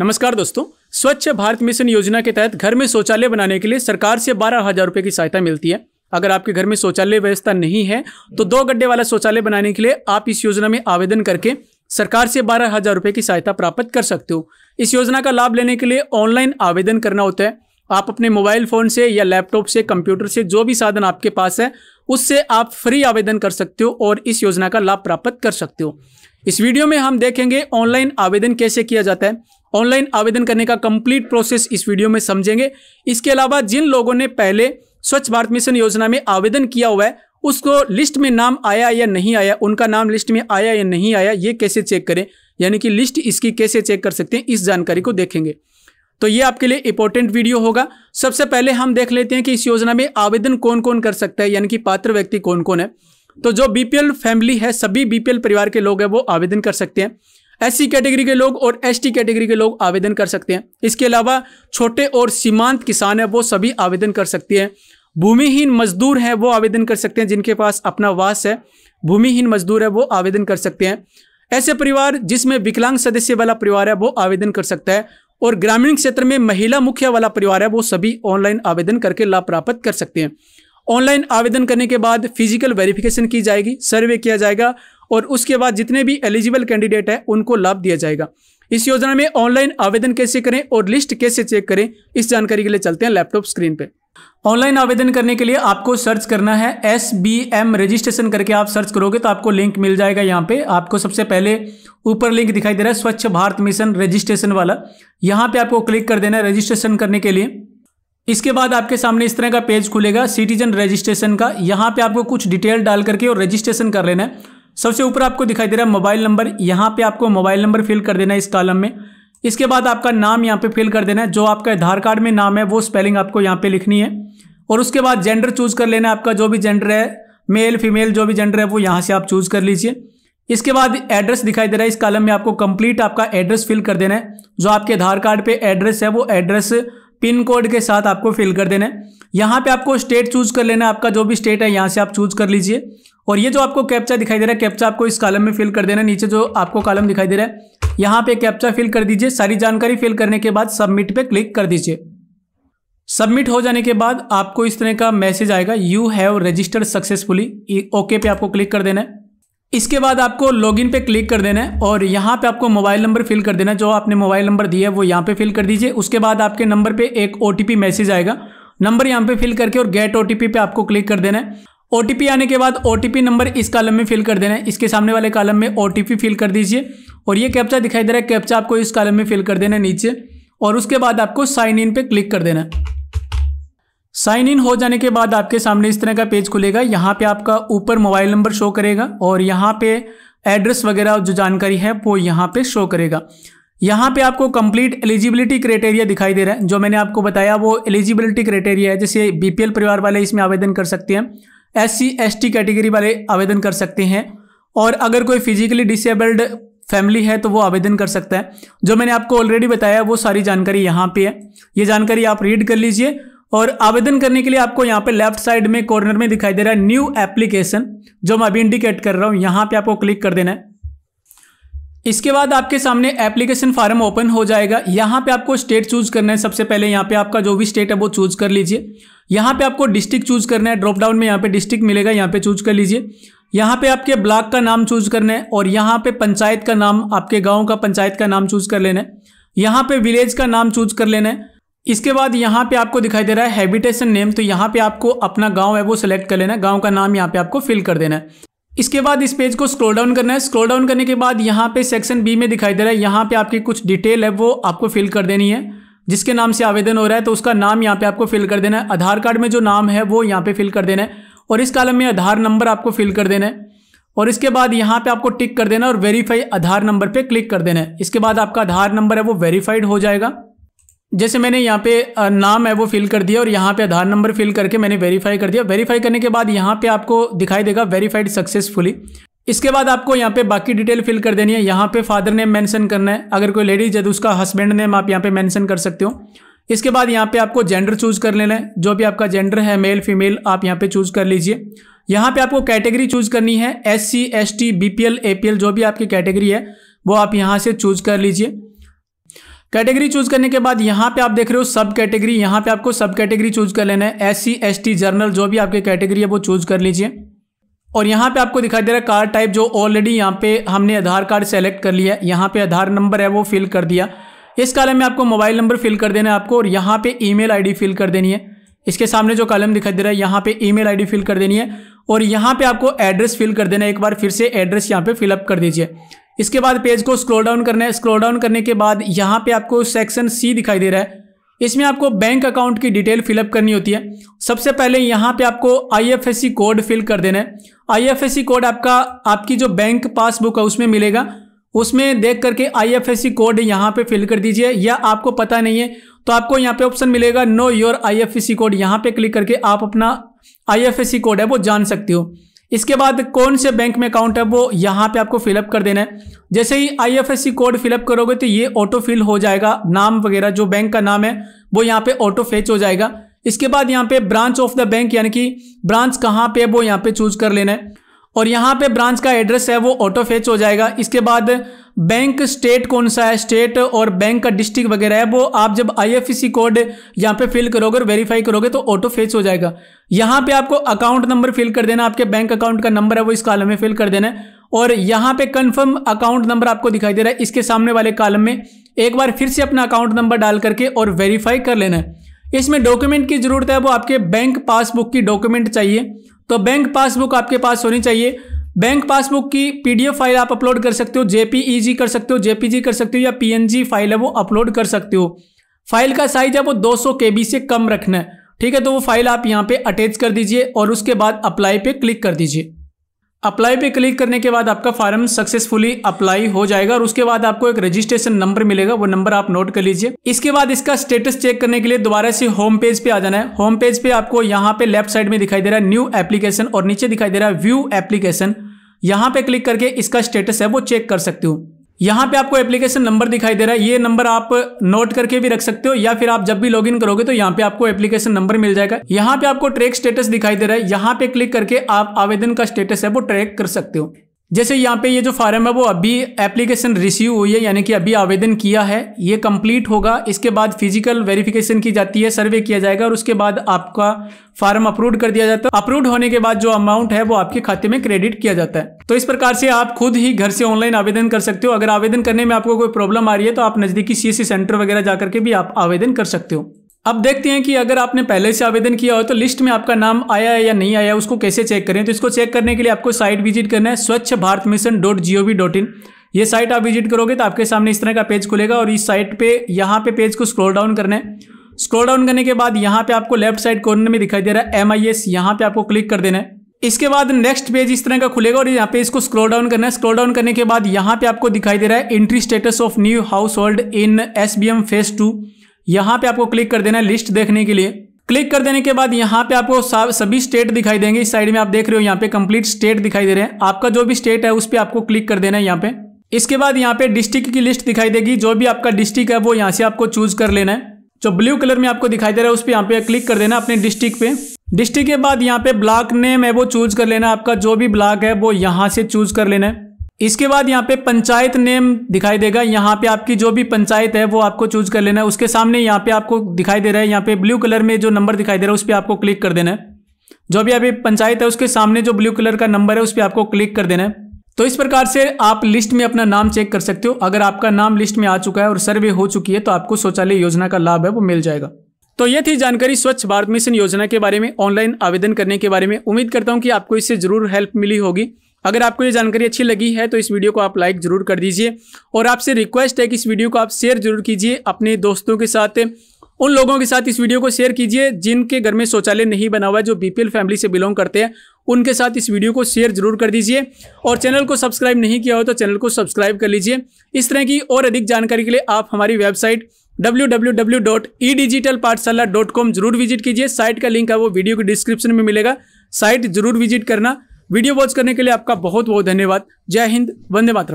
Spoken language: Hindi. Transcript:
नमस्कार दोस्तों स्वच्छ भारत मिशन योजना के तहत घर में शौचालय बनाने के लिए सरकार से बारह हजार रुपये की सहायता मिलती है अगर आपके घर में शौचालय व्यवस्था नहीं है तो दो गड्ढे वाला शौचालय बनाने के लिए आप इस योजना में आवेदन करके सरकार से बारह हजार रुपये की सहायता प्राप्त कर सकते हो इस योजना का लाभ लेने के लिए ऑनलाइन आवेदन करना होता है आप अपने मोबाइल फ़ोन से या लैपटॉप से कंप्यूटर से जो भी साधन आपके पास है उससे आप फ्री आवेदन कर सकते हो और इस योजना का लाभ प्राप्त कर सकते हो इस वीडियो में हम देखेंगे ऑनलाइन आवेदन कैसे किया जाता है ऑनलाइन आवेदन करने का कंप्लीट प्रोसेस इस वीडियो में समझेंगे इसके अलावा जिन लोगों ने पहले स्वच्छ भारत मिशन योजना में आवेदन किया हुआ है उसको लिस्ट में नाम आया या नहीं आया उनका नाम लिस्ट में आया या नहीं आया ये कैसे चेक करें यानी कि लिस्ट इसकी कैसे चेक कर सकते हैं इस जानकारी को देखेंगे तो ये आपके लिए इंपॉर्टेंट वीडियो होगा सबसे पहले हम देख लेते हैं कि इस योजना में आवेदन कौन कौन कर सकता है यानी कि पात्र व्यक्ति कौन कौन है तो जो बीपीएल फैमिली है सभी बीपीएल परिवार के लोग हैं वो आवेदन कर सकते हैं एस कैटेगरी के लोग और एस कैटेगरी के लोग आवेदन कर सकते हैं इसके अलावा छोटे और सीमांत किसान हैं वो सभी आवेदन कर सकते हैं भूमिहीन मजदूर हैं वो आवेदन कर सकते हैं जिनके पास अपना वास है भूमिहीन मजदूर है वो आवेदन कर सकते हैं ऐसे परिवार जिसमें विकलांग सदस्य वाला परिवार है वो आवेदन कर सकता है और ग्रामीण क्षेत्र में महिला मुखिया वाला परिवार है वो सभी ऑनलाइन आवेदन करके लाभ प्राप्त कर सकते हैं ऑनलाइन आवेदन करने के बाद फिजिकल वेरिफिकेशन की जाएगी सर्वे किया जाएगा और उसके बाद जितने भी एलिजिबल कैंडिडेट है उनको लाभ दिया जाएगा इस योजना में ऑनलाइन आवेदन कैसे करें और लिस्ट कैसे चेक करें इस जानकारी के लिए चलते हैं लैपटॉप स्क्रीन पर ऑनलाइन आवेदन करने के लिए आपको सर्च करना है एस बी एम रजिस्ट्रेशन करके आप सर्च करोगे तो आपको लिंक मिल जाएगा यहाँ पे आपको सबसे पहले ऊपर लिंक दिखाई दे रहा है स्वच्छ भारत मिशन रजिस्ट्रेशन वाला यहाँ पे आपको क्लिक कर देना है रजिस्ट्रेशन करने के लिए इसके बाद आपके सामने इस तरह का पेज खुलेगा सिटीजन रजिस्ट्रेशन का यहाँ पे आपको कुछ डिटेल डाल करके और रजिस्ट्रेशन कर लेना है सबसे ऊपर आपको दिखाई दे रहा है मोबाइल नंबर यहाँ पे आपको मोबाइल नंबर फिल कर देना है इस कॉलम में इसके बाद आपका नाम यहाँ पे फिल कर देना है जो आपका आधार कार्ड में नाम है वो स्पेलिंग आपको यहाँ पे लिखनी है और उसके बाद जेंडर चूज कर लेना है आपका जो भी जेंडर है मेल फीमेल जो भी जेंडर है वो यहाँ से आप चूज कर लीजिए इसके बाद एड्रेस दिखाई दे रहा है इस कॉलम में आपको कंप्लीट आपका एड्रेस फिल कर देना है जो आपके आधार कार्ड पे एड्रेस है वो एड्रेस पिन कोड के साथ आपको फिल कर देना है यहाँ पे आपको स्टेट चूज कर लेना है आपका जो भी स्टेट है यहाँ से आप चूज कर लीजिए और ये जो आपको कैप्चा दिखाई दे रहा है कैप्चा आपको इस कॉलम में फिल कर देना है नीचे जो आपको कॉलम दिखाई दे रहा है यहाँ पे कैप्चा फिल कर दीजिए सारी जानकारी फिल करने के बाद सबमिट पर क्लिक कर दीजिए सबमिट हो जाने के बाद आपको इस तरह का मैसेज आएगा you have registered successfully okay पे आपको क्लिक कर देना है इसके बाद आपको लॉगिन पे क्लिक कर देना है और यहाँ पे आपको मोबाइल नंबर फिल कर देना है जो आपने मोबाइल नंबर दिया है वो यहाँ पे फिल कर दीजिए उसके बाद आपके नंबर पे एक ओ मैसेज आएगा नंबर यहाँ पे फिल करके और गेट ओ पे आपको क्लिक कर देना है ओ आने के बाद ओ नंबर इस कालम में फिल कर देना है इसके सामने वाले कालम में ओ फिल कर दीजिए और ये कैप्चा दिखाई दे रहा है कैप्चा आपको इस कालम में फिल कर देना है नीचे और उसके बाद आपको साइन इन पर क्लिक कर देना है साइन इन हो जाने के बाद आपके सामने इस तरह का पेज खुलेगा यहाँ पे आपका ऊपर मोबाइल नंबर शो करेगा और यहाँ पे एड्रेस वगैरह जो जानकारी है वो यहाँ पे शो करेगा यहाँ पे आपको कंप्लीट एलिजिबिलिटी क्राइटेरिया दिखाई दे रहा है जो मैंने आपको बताया वो एलिजिबिलिटी क्राइटेरिया है जैसे बीपीएल परिवार वाले इसमें आवेदन कर सकते हैं एस सी कैटेगरी वाले आवेदन कर सकते हैं और अगर कोई फिजिकली डिसेबल्ड फैमिली है तो वो आवेदन कर सकता है जो मैंने आपको ऑलरेडी बताया वो सारी जानकारी यहाँ पे है ये जानकारी आप रीड कर लीजिए और आवेदन करने के लिए आपको यहाँ पे लेफ्ट साइड में कॉर्नर में दिखाई दे रहा है न्यू एप्लीकेशन जो मैं अभी इंडिकेट कर रहा हूँ यहाँ पे आपको क्लिक कर देना है इसके बाद आपके सामने एप्लीकेशन फार्म ओपन हो जाएगा यहाँ पे आपको स्टेट चूज करना है सबसे पहले यहाँ पे आपका जो भी स्टेट है वो चूज कर लीजिए यहाँ पे आपको डिस्ट्रिक्ट चूज करना है ड्रॉप डाउन में यहाँ पे डिस्ट्रिक्ट मिलेगा यहाँ पे चूज कर लीजिए यहाँ पे आपके ब्लॉक का नाम चूज करना है और यहाँ पे पंचायत का नाम आपके गाँव का पंचायत का नाम चूज कर लेना है यहाँ पे विलेज का नाम चूज कर लेना है इसके बाद यहाँ पे आपको दिखाई दे रहा है हैबिटेशन नेम तो यहाँ पे आपको अपना गांव है वो सिलेक्ट कर लेना है गांव का नाम यहाँ पे आपको फिल कर देना है इसके बाद इस पेज को स्क्रॉल डाउन करना है स्क्रॉल डाउन करने के बाद यहाँ पे सेक्शन बी में दिखाई दे रहा है यहाँ पे आपकी कुछ डिटेल है वो आपको फिल कर देनी है जिसके नाम से आवेदन हो रहा है तो उसका नाम यहाँ पे आपको फिल कर देना है आधार कार्ड में जो नाम है वो यहाँ पे फिल कर देना है और इस कालम में आधार नंबर आपको फिल कर देना है और इसके बाद यहाँ पे आपको टिक कर देना और वेरीफाई आधार नंबर पे क्लिक कर देना है इसके बाद आपका आधार नंबर है वो वेरीफाइड हो जाएगा जैसे मैंने यहाँ पे नाम है वो फिल कर दिया और यहाँ पे आधार नंबर फिल करके मैंने वेरीफाई कर दिया वेरीफाई करने के बाद यहाँ पे आपको दिखाई देगा वेरीफाइड सक्सेसफुली इसके बाद आपको यहाँ पे बाकी डिटेल फिल कर देनी है यहाँ पे फादर नेम मेंशन करना है अगर कोई लेडीज है तो उसका हस्बैंड नेम आप यहाँ पे मेंशन कर सकते हो इसके बाद यहाँ पे आपको जेंडर चूज कर लेना है जो भी आपका जेंडर है मेल फीमेल आप यहाँ पे चूज कर लीजिए यहाँ पे आपको कैटेगरी चूज करनी है S C S T B P L A P L जो भी आपकी कैटेगरी है वो आप यहाँ से चूज कर लीजिए कैटेगरी चूज करने के बाद यहाँ पे आप देख रहे हो सब कैटेगरी यहाँ पे आपको सब कैटेगरी चूज कर लेना है एस सी एस जर्नल जो भी आपकी कैटेगरी है वो चूज कर लीजिए और यहाँ पे आपको दिखाई दे रहा है कार्ड टाइप जो ऑलरेडी यहाँ पे हमने आधार कार्ड सेलेक्ट कर लिया है यहाँ पे आधार नंबर है वो फिल कर दिया इस कॉलम में आपको मोबाइल नंबर फिल कर देना है आपको और यहाँ पे ईमेल आईडी फिल कर देनी है इसके सामने जो कॉलम दिखाई दे रहा है यहाँ पे ईमेल आईडी फिल कर देनी है और यहाँ पे आपको एड्रेस फिल कर देना है एक बार फिर से एड्रेस यहाँ पे फिलअप कर दीजिए इसके बाद पेज को स्क्रॉल डाउन करना है स्क्रॉल डाउन करने के बाद यहाँ पे आपको सेक्शन सी दिखाई दे रहा है इसमें आपको बैंक अकाउंट की डिटेल फिलअप करनी होती है सबसे पहले यहाँ पे आपको आईएफएससी कोड फिल कर देना है आईएफएससी कोड आपका आपकी जो बैंक पासबुक है उसमें मिलेगा उसमें देख करके आईएफएससी कोड यहाँ पे फिल कर दीजिए या आपको पता नहीं है तो आपको यहाँ पे ऑप्शन मिलेगा नो योर आईएफएससी कोड यहाँ पे क्लिक करके आप अपना आईएफएससी कोड है वो जान सकते हो इसके बाद कौन से बैंक में अकाउंट है वो यहाँ पे आपको फिलअप कर देना है जैसे ही आईएफएससी कोड फिलअप करोगे तो ये ऑटो फिल हो जाएगा नाम वगैरह जो बैंक का नाम है वो यहाँ पे ऑटो फेच हो जाएगा इसके बाद यहाँ पे ब्रांच ऑफ द बैंक यानी कि ब्रांच कहाँ पे है वो यहाँ पे चूज कर लेना है और यहाँ पे ब्रांच का एड्रेस है वो ऑटो फेच हो जाएगा इसके बाद बैंक स्टेट कौन सा है स्टेट और बैंक का डिस्ट्रिक्ट वगैरह है वो आप जब आईएफएससी कोड यहाँ पे फिल करोगे और वेरीफाई करोगे तो ऑटो फेच हो जाएगा यहाँ पे आपको अकाउंट नंबर फिल कर देना आपके बैंक अकाउंट का नंबर है वो इस कालम में फिल कर देना है और यहाँ पे कंफर्म अकाउंट नंबर आपको दिखाई दे रहा है इसके सामने वाले कालम में एक बार फिर से अपना अकाउंट नंबर डाल करके और वेरीफाई कर लेना है इसमें डॉक्यूमेंट की जरूरत है वो आपके बैंक पासबुक की डॉक्यूमेंट चाहिए तो बैंक पासबुक आपके पास होनी चाहिए बैंक पासबुक की पीडीएफ फाइल आप अपलोड कर सकते हो जेपीईजी कर सकते हो जेपीजी कर सकते हो या पीएनजी फाइल है वो अपलोड कर सकते हो फाइल का साइज है वो 200 बी से कम रखना है ठीक है तो वो फाइल आप यहाँ पे अटैच कर दीजिए और उसके बाद अप्लाई पे क्लिक कर दीजिए अप्लाई पे क्लिक करने के बाद आपका फॉर्म सक्सेसफुली अप्लाई हो जाएगा और उसके बाद आपको एक रजिस्ट्रेशन नंबर मिलेगा वो नंबर आप नोट कर लीजिए इसके बाद इसका स्टेटस चेक करने के लिए दोबारा से होम पेज पे आ जाना है होम पेज पे आपको यहाँ पे लेफ्ट साइड में दिखाई दे रहा है न्यू एप्लीकेशन और नीचे दिखाई दे रहा है व्यू एप्लीकेशन यहाँ पे क्लिक करके इसका स्टेटस है वो चेक कर सकते हो यहाँ पे आपको एप्लीकेशन नंबर दिखाई दे रहा है ये नंबर आप नोट करके भी रख सकते हो या फिर आप जब भी लॉगिन करोगे तो यहाँ पे आपको एप्लीकेशन नंबर मिल जाएगा यहाँ पे आपको ट्रैक स्टेटस दिखाई दे रहा है यहाँ पे क्लिक करके आप आवेदन का स्टेटस है वो ट्रैक कर सकते हो जैसे यहाँ पे ये जो फार्म है वो अभी एप्लीकेशन रिसीव हुई है यानी कि अभी आवेदन किया है ये कंप्लीट होगा इसके बाद फिजिकल वेरिफिकेशन की जाती है सर्वे किया जाएगा और उसके बाद आपका फार्म अप्रूव कर दिया जाता है अप्रूव होने के बाद जो अमाउंट है वो आपके खाते में क्रेडिट किया जाता है तो इस प्रकार से आप खुद ही घर से ऑनलाइन आवेदन कर सकते हो अगर आवेदन करने में आपको कोई प्रॉब्लम आ रही है तो आप नजदीकी सी सेंटर वगैरह जाकर के भी आप आवेदन कर सकते हो अब देखते हैं कि अगर आपने पहले से आवेदन किया हो तो लिस्ट में आपका नाम आया है या नहीं आया उसको कैसे चेक करें तो इसको चेक करने के लिए आपको साइट विजिट करना है Swachh Bharat mission dot G O V dot in ये साइट आप विजिट करोगे तो आपके सामने इस तरह का पेज खुलेगा और इस साइट पे यहाँ पे पेज को स्क्रॉल डाउन करना है स्क्रॉल डाउन करने के बाद यहाँ पे आपको लेफ्ट साइड कॉर्नर में दिखाई दे रहा है एम आई एस यहाँ पे आपको क्लिक कर देना है इसके बाद नेक्स्ट पेज इस तरह का खुलेगा और यहाँ पे इसको स्क्रॉल डाउन करना है स्क्रॉल डाउन करने के बाद यहाँ पे आपको दिखाई दे रहा है entry status of new household in S B M phase two यहाँ पे आपको क्लिक कर देना है लिस्ट देखने के लिए क्लिक कर देने के बाद यहाँ पे आपको सभी स्टेट दिखाई देंगे इस साइड में आप देख रहे हो यहाँ पे कंप्लीट स्टेट दिखाई दे रहे हैं आपका जो भी स्टेट है उस पर आपको क्लिक कर देना है यहाँ पे इसके बाद यहाँ पे डिस्ट्रिक्ट की लिस्ट दिखाई देगी जो भी आपका डिस्ट्रिक्ट है वो यहाँ से आपको चूज कर लेना है जो ब्लू कलर में आपको दिखाई दे रहा है उस पर यहाँ पे क्लिक कर देना अपने डिस्ट्रिक्ट पे डिस्ट्रिक्ट के बाद यहाँ पे ब्लॉक नेम है वो चूज कर लेना आपका जो भी ब्लॉक है वो यहाँ से चूज कर लेना है इसके बाद यहाँ पे पंचायत नेम दिखाई देगा यहाँ पे आपकी जो भी पंचायत है वो आपको चूज कर लेना है उसके सामने यहाँ पे आपको दिखाई दे रहा है यहाँ पे ब्लू कलर में जो नंबर दिखाई दे रहा है उस पर आपको क्लिक कर देना है जो भी अभी पंचायत है उसके सामने जो ब्लू कलर का नंबर है उस पर आपको क्लिक कर देना है तो इस प्रकार से आप लिस्ट में अपना नाम चेक कर सकते हो अगर आपका नाम लिस्ट में आ चुका है और सर्वे हो चुकी है तो आपको शौचालय योजना का लाभ है वो मिल जाएगा तो ये थी जानकारी स्वच्छ भारत मिशन योजना के बारे में ऑनलाइन आवेदन करने के बारे में उम्मीद करता हूँ कि आपको इससे जरूर हेल्प मिली होगी अगर आपको ये जानकारी अच्छी लगी है तो इस वीडियो को आप लाइक ज़रूर कर दीजिए और आपसे रिक्वेस्ट है कि इस वीडियो को आप शेयर जरूर कीजिए अपने दोस्तों के साथ उन लोगों के साथ इस वीडियो को शेयर कीजिए जिनके घर में शौचालय नहीं बना हुआ है जो बीपीएल फैमिली से बिलोंग करते हैं उनके साथ इस वीडियो को शेयर जरूर कर दीजिए और चैनल को सब्सक्राइब नहीं किया हो तो चैनल को सब्सक्राइब कर लीजिए इस तरह की और अधिक जानकारी के लिए आप हमारी वेबसाइट www.edigitalpartsala.com जरूर विजिट कीजिए साइट का लिंक है वो वीडियो के डिस्क्रिप्शन में मिलेगा साइट जरूर विजिट करना वीडियो वॉच करने के लिए आपका बहुत बहुत धन्यवाद जय हिंद वंदे मातरम